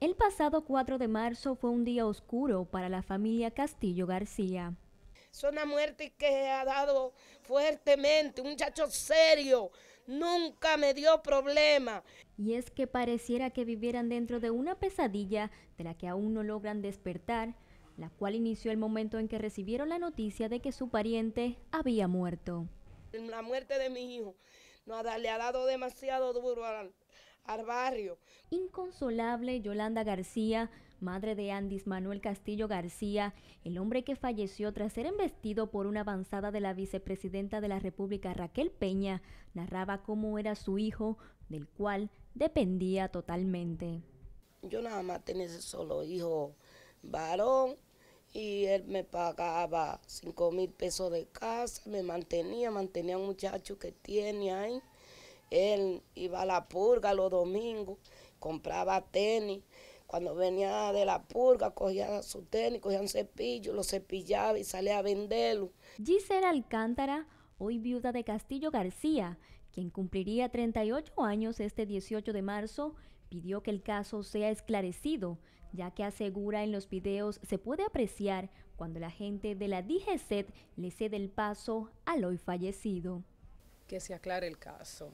El pasado 4 de marzo fue un día oscuro para la familia Castillo García. Es una muerte que ha dado fuertemente, un muchacho serio, nunca me dio problema. Y es que pareciera que vivieran dentro de una pesadilla de la que aún no logran despertar, la cual inició el momento en que recibieron la noticia de que su pariente había muerto. La muerte de mi hijo no, le ha dado demasiado duro al, barrio. Inconsolable, Yolanda García, madre de Andis Manuel Castillo García, el hombre que falleció tras ser embestido por una avanzada de la vicepresidenta de la República Raquel Peña, narraba cómo era su hijo, del cual dependía totalmente. Yo nada más tenía ese solo hijo varón y él me pagaba cinco mil pesos de casa, me mantenía, mantenía a un muchacho que tiene ahí. Él iba a la purga los domingos, compraba tenis. Cuando venía de la purga, cogía su tenis, cogía un cepillo, lo cepillaba y salía a venderlo. Gisela Alcántara, hoy viuda de Castillo García, quien cumpliría 38 años este 18 de marzo, pidió que el caso sea esclarecido, ya que asegura en los videos se puede apreciar cuando la gente de la DGCET le cede el paso al hoy fallecido. Que se aclare el caso,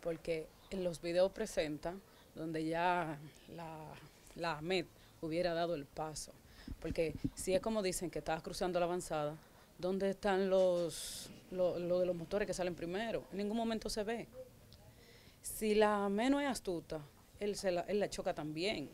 porque en los videos presenta donde ya la, AMED hubiera dado el paso, porque si es como dicen que estás cruzando la avanzada, ¿dónde están los, de los motores que salen primero? En ningún momento se ve. Si la AMED no es astuta, él, la, choca también.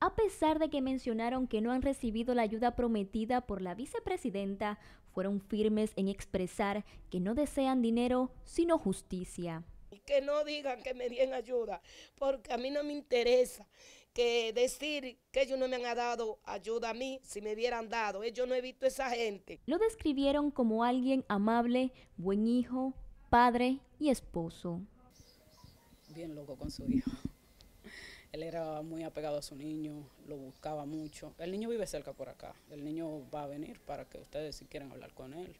A pesar de que mencionaron que no han recibido la ayuda prometida por la vicepresidenta, fueron firmes en expresar que no desean dinero, sino justicia. Y Que no digan que me den ayuda, porque a mí no me interesa que decir que ellos no me han dado ayuda a mí, si me hubieran dado, yo no he visto a esa gente. Lo describieron como alguien amable, buen hijo, padre y esposo. Bien loco con su hijo. Él era muy apegado a su niño, lo buscaba mucho. El niño vive cerca por acá. El niño va a venir para que ustedes si quieran hablar con él.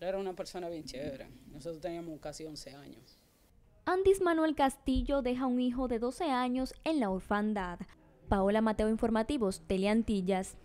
Él era una persona bien chévere. Nosotros teníamos casi 11 años. Andis Manuel Castillo deja un hijo de 12 años en la orfandad. Paola Mateo Informativos, Teleantillas.